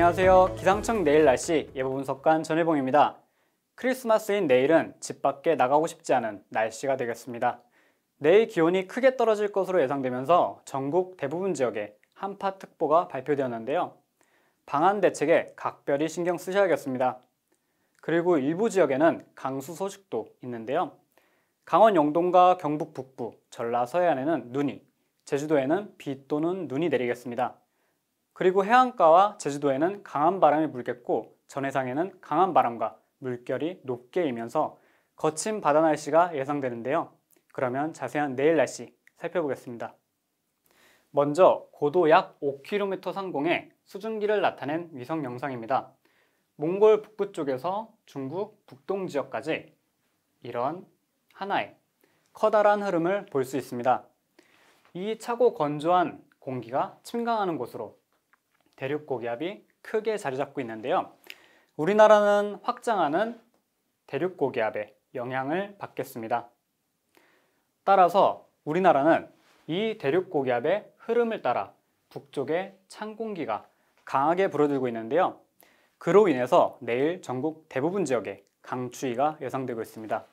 안녕하세요. 기상청 내일 날씨 예보 분석관 전혜봉입니다. 크리스마스인 내일은 집 밖에 나가고 싶지 않은 날씨가 되겠습니다. 내일 기온이 크게 떨어질 것으로 예상되면서 전국 대부분 지역에 한파특보가 발표되었는데요. 방안 대책에 각별히 신경 쓰셔야겠습니다. 그리고 일부 지역에는 강수 소식도 있는데요. 강원 영동과 경북 북부, 전라 서해안에는 눈이, 제주도에는 비 또는 눈이 내리겠습니다. 그리고 해안가와 제주도에는 강한 바람이 불겠고 전해상에는 강한 바람과 물결이 높게 일면서 거친 바다 날씨가 예상되는데요. 그러면 자세한 내일 날씨 살펴보겠습니다. 먼저 고도 약 5km 상공에 수증기를 나타낸 위성 영상입니다. 몽골 북부 쪽에서 중국 북동 지역까지 이런 하나의 커다란 흐름을 볼 수 있습니다. 이 차고 건조한 공기가 침강하는 곳으로 대륙 고기압이 크게 자리 잡고 있는데요. 우리나라는 확장하는 대륙 고기압의 영향을 받겠습니다. 따라서 우리나라는 이 대륙 고기압의 흐름을 따라 북쪽의 찬 공기가 강하게 불어들고 있는데요. 그로 인해서 내일 전국 대부분 지역에 강추위가 예상되고 있습니다.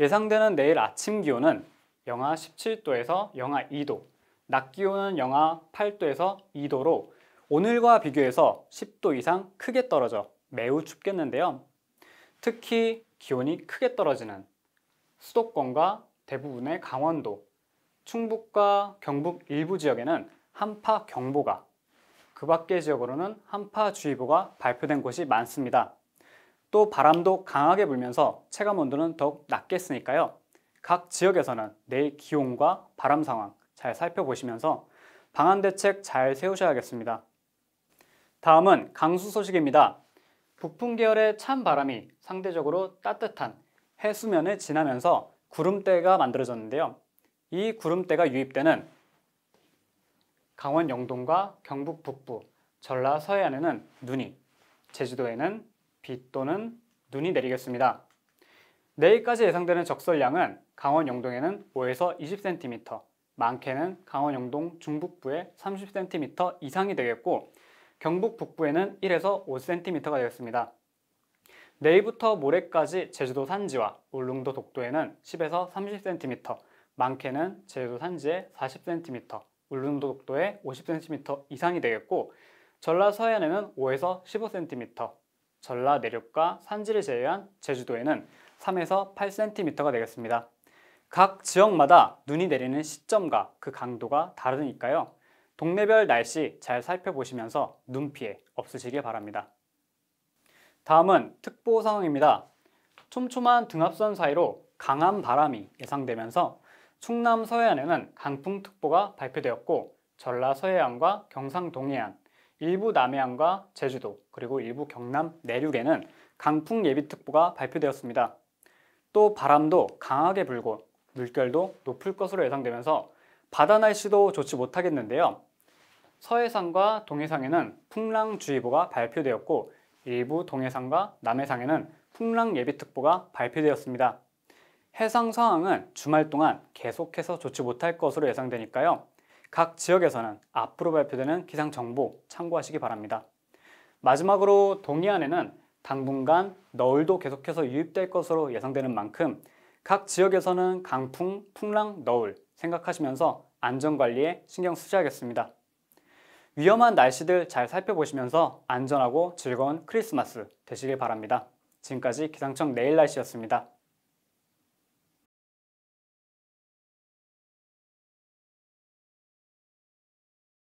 예상되는 내일 아침 기온은 영하 17도에서 영하 2도, 낮 기온은 영하 8도에서 2도로 오늘과 비교해서 10도 이상 크게 떨어져 매우 춥겠는데요. 특히 기온이 크게 떨어지는 수도권과 대부분의 강원도, 충북과 경북 일부 지역에는 한파 경보가, 그 밖의 지역으로는 한파주의보가 발표된 곳이 많습니다. 또 바람도 강하게 불면서 체감 온도는 더욱 낮겠으니까요. 각 지역에서는 내일 기온과 바람 상황, 잘 살펴보시면서 방안 대책 잘 세우셔야겠습니다. 다음은 강수 소식입니다. 북풍 계열의 찬 바람이 상대적으로 따뜻한 해수면을 지나면서 구름대가 만들어졌는데요. 이 구름대가 유입되는 강원 영동과 경북 북부, 전라 서해안에는 눈이, 제주도에는 비 또는 눈이 내리겠습니다. 내일까지 예상되는 적설량은 강원 영동에는 5에서 20cm, 많게는 강원 영동 중북부에 30cm 이상이 되겠고 경북 북부에는 1에서 5cm가 되겠습니다. 내일부터 모레까지 제주도 산지와 울릉도 독도에는 10에서 30cm, 많게는 제주도 산지에 40cm, 울릉도 독도에 50cm 이상이 되겠고 전라 서해안에는 5에서 15cm, 전라 내륙과 산지를 제외한 제주도에는 3에서 8cm가 되겠습니다. 각 지역마다 눈이 내리는 시점과 그 강도가 다르니까요. 동네별 날씨 잘 살펴보시면서 눈 피해 없으시길 바랍니다. 다음은 특보 상황입니다. 촘촘한 등합선 사이로 강한 바람이 예상되면서 충남 서해안에는 강풍특보가 발표되었고 전라 서해안과 경상 동해안, 일부 남해안과 제주도 그리고 일부 경남 내륙에는 강풍 예비특보가 발표되었습니다. 또 바람도 강하게 불고 물결도 높을 것으로 예상되면서 바다 날씨도 좋지 못하겠는데요. 서해상과 동해상에는 풍랑주의보가 발표되었고 일부 동해상과 남해상에는 풍랑예비특보가 발표되었습니다. 해상 상황은 주말 동안 계속해서 좋지 못할 것으로 예상되니까요. 각 지역에서는 앞으로 발표되는 기상정보 참고하시기 바랍니다. 마지막으로 동해안에는 당분간 너울도 계속해서 유입될 것으로 예상되는 만큼 각 지역에서는 강풍, 풍랑, 너울 생각하시면서 안전관리에 신경 쓰셔야겠습니다. 위험한 날씨들 잘 살펴보시면서 안전하고 즐거운 크리스마스 되시길 바랍니다. 지금까지 기상청 내일 날씨였습니다.